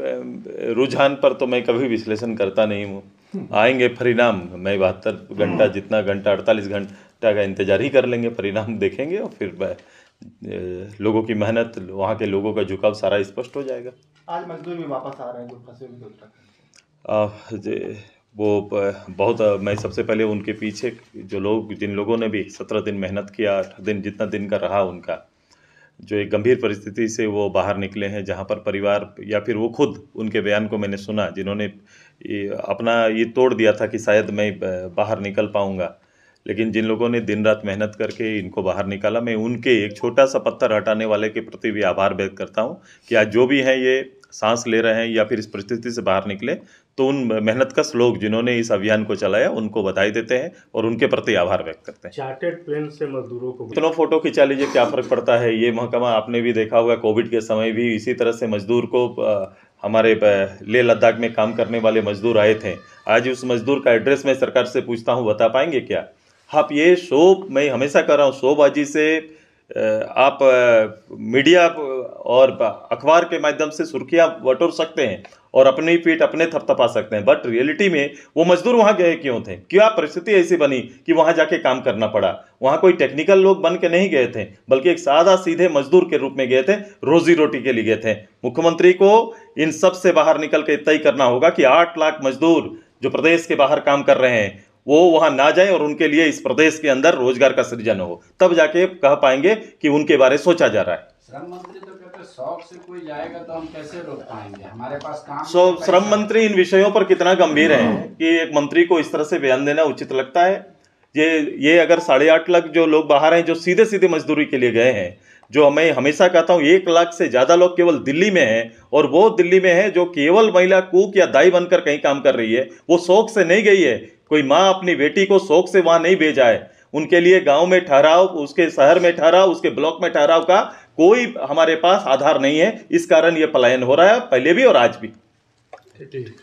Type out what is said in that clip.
रुझान पर तो मैं कभी विश्लेषण करता नहीं हूँ आएंगे परिणाम मैं बहत्तर घंटा हम्म। जितना घंटा अड़तालीस घंटा का इंतजार ही कर लेंगे परिणाम देखेंगे और फिर लोगों की मेहनत वहाँ के लोगों का झुकाव सारा स्पष्ट हो जाएगा आज मजदूर भी वापस आ रहे हैं जो फंसे वो बहुत मैं सबसे पहले उनके पीछे जो लोग जिन लोगों ने भी सत्रह दिन मेहनत किया आठ दिन जितना दिन का रहा उनका जो एक गंभीर परिस्थिति से वो बाहर निकले हैं जहाँ पर परिवार या फिर वो खुद उनके बयान को मैंने सुना जिन्होंने अपना ये तोड़ दिया था कि शायद मैं बाहर निकल पाऊँगा लेकिन जिन लोगों ने दिन रात मेहनत करके इनको बाहर निकाला मैं उनके एक छोटा सा पत्थर हटाने वाले के प्रति भी आभार व्यक्त करता हूँ कि आज जो भी हैं ये सांस ले रहे हैं या फिर इस परिस्थिति से बाहर निकले तो उन मेहनत का श्लोक जिन्होंने इस अभियान को चलाया उनको बधाई देते हैं और उनके प्रति आभार व्यक्त करते हैं चार्टेड प्लेन से मजदूरों को इतना फोटो खिंचा लीजिए क्या फर्क पड़ता है ये महकमा आपने भी देखा होगा कोविड के समय भी इसी तरह से मजदूर को हमारे लेह लद्दाख में काम करने वाले मजदूर आए थे आज उस मजदूर का एड्रेस मैं सरकार से पूछता हूँ बता पाएंगे क्या आप ये शो मैं हमेशा कर रहा हूँ शोबाजी से आप मीडिया और अखबार के माध्यम से सुर्खियाँ बटोर सकते हैं और अपनी पीठ अपने थपथपा सकते हैं बट रियलिटी में वो मजदूर वहाँ गए क्यों थे क्या परिस्थिति ऐसी बनी कि वहाँ जाके काम करना पड़ा वहाँ कोई टेक्निकल लोग बन के नहीं गए थे बल्कि एक सादा सीधे मजदूर के रूप में गए थे रोजी रोटी के लिए गए थे मुख्यमंत्री को इन सब से बाहर निकल के तय करना होगा कि आठ लाख मजदूर जो प्रदेश के बाहर काम कर रहे हैं वो वहां ना जाएं और उनके लिए इस प्रदेश के अंदर रोजगार का सृजन हो तब जाके कह पाएंगे कि उनके बारे सोचा जा रहा है श्रम मंत्री तो कहते शौक से कोई जाएगा तो हम कैसे रोक पाएंगे हमारे पास काम सो श्रम मंत्री इन विषयों पर कितना गंभीर है कि एक मंत्री को इस तरह से बयान देना उचित लगता है ये ये अगर साढ़े आठ लाख जो लोग बाहर हैं जो सीधे सीधे मजदूरी के लिए गए हैं जो मैं हमेशा कहता हूँ एक लाख से ज़्यादा लोग केवल दिल्ली में हैं और वो दिल्ली में है जो केवल महिला कूक या दाई बनकर कहीं काम कर रही है वो शौक से नहीं गई है कोई माँ अपनी बेटी को शौक से वहाँ नहीं भेजा है उनके लिए गांव में ठहराव उसके शहर में ठहराव उसके ब्लॉक में ठहराव का कोई हमारे पास आधार नहीं है इस कारण ये पलायन हो रहा है पहले भी और आज भी